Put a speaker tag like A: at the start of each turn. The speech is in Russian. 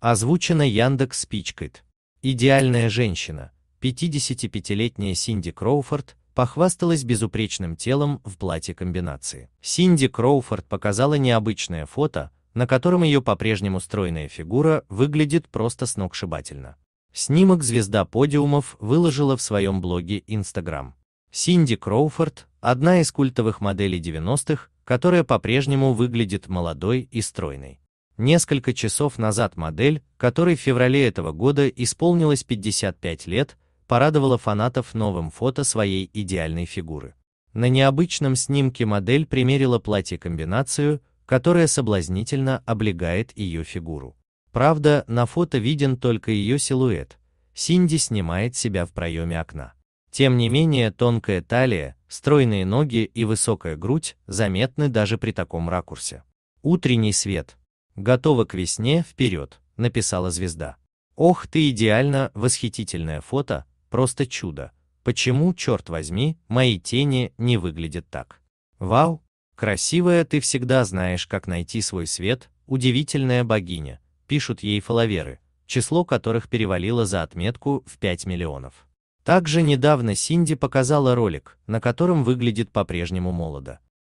A: Озвучено Яндекс Спичкит. Идеальная женщина, 55-летняя Синди Кроуфорд, похвасталась безупречным телом в платье комбинации. Синди Кроуфорд показала необычное фото, на котором ее по-прежнему стройная фигура выглядит просто сногсшибательно. Снимок звезда подиумов выложила в своем блоге Instagram. Синди Кроуфорд – одна из культовых моделей 90-х, которая по-прежнему выглядит молодой и стройной. Несколько часов назад модель, которой в феврале этого года исполнилось 55 лет, порадовала фанатов новым фото своей идеальной фигуры. На необычном снимке модель примерила платье-комбинацию, которая соблазнительно облегает ее фигуру. Правда, на фото виден только ее силуэт. Синди снимает себя в проеме окна. Тем не менее, тонкая талия, стройные ноги и высокая грудь заметны даже при таком ракурсе. Утренний свет, Готова к весне, вперед, написала звезда. Ох ты идеально, восхитительное фото, просто чудо. Почему, черт возьми, мои тени не выглядят так? Вау, красивая ты всегда знаешь, как найти свой свет, удивительная богиня, пишут ей фоловеры, число которых перевалило за отметку в 5 миллионов. Также недавно Синди показала ролик, на котором выглядит по-прежнему молодо.